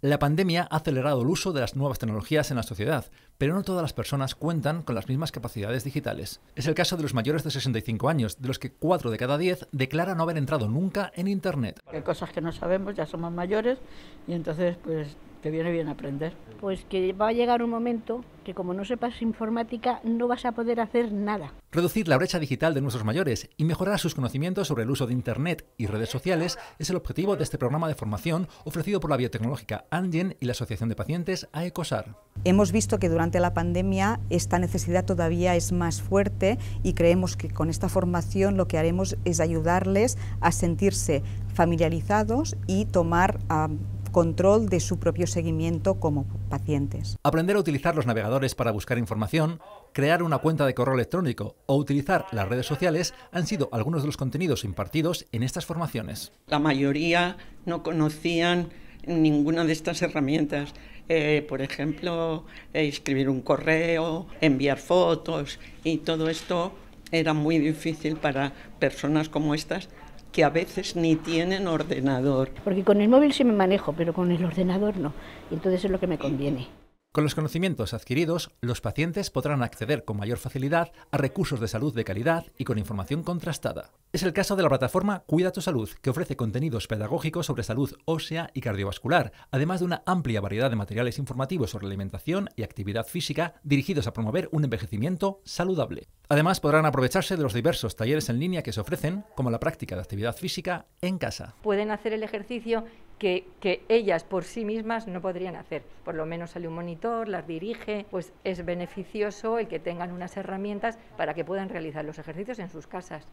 La pandemia ha acelerado el uso de las nuevas tecnologías en la sociedad, pero no todas las personas cuentan con las mismas capacidades digitales. Es el caso de los mayores de 65 años, de los que 4 de cada 10 declaran no haber entrado nunca en Internet. Hay cosas que no sabemos, ya somos mayores, y entonces pues te viene bien aprender. Pues que va a llegar un momento que como no sepas informática no vas a poder hacer nada. Reducir la brecha digital de nuestros mayores y mejorar sus conocimientos sobre el uso de Internet y redes sociales es el objetivo de este programa de formación ofrecido por la biotecnológica Angen y la Asociación de Pacientes AECOSAR. Hemos visto que durante la pandemia esta necesidad todavía es más fuerte y creemos que con esta formación lo que haremos es ayudarles a sentirse familiarizados y tomar... a ah, control de su propio seguimiento como pacientes. Aprender a utilizar los navegadores para buscar información, crear una cuenta de correo electrónico o utilizar las redes sociales han sido algunos de los contenidos impartidos en estas formaciones. La mayoría no conocían ninguna de estas herramientas. Eh, por ejemplo, escribir un correo, enviar fotos y todo esto era muy difícil para personas como estas que a veces ni tienen ordenador. Porque con el móvil sí me manejo, pero con el ordenador no. Y entonces es lo que me conviene. Con los conocimientos adquiridos, los pacientes podrán acceder con mayor facilidad a recursos de salud de calidad y con información contrastada. Es el caso de la plataforma Cuida tu Salud, que ofrece contenidos pedagógicos sobre salud ósea y cardiovascular, además de una amplia variedad de materiales informativos sobre alimentación y actividad física dirigidos a promover un envejecimiento saludable. Además, podrán aprovecharse de los diversos talleres en línea que se ofrecen, como la práctica de actividad física en casa. Pueden hacer el ejercicio que, ellas por sí mismas no podrían hacer. Por lo menos sale un monitor, las dirige, pues es beneficioso el que tengan unas herramientas para que puedan realizar los ejercicios en sus casas.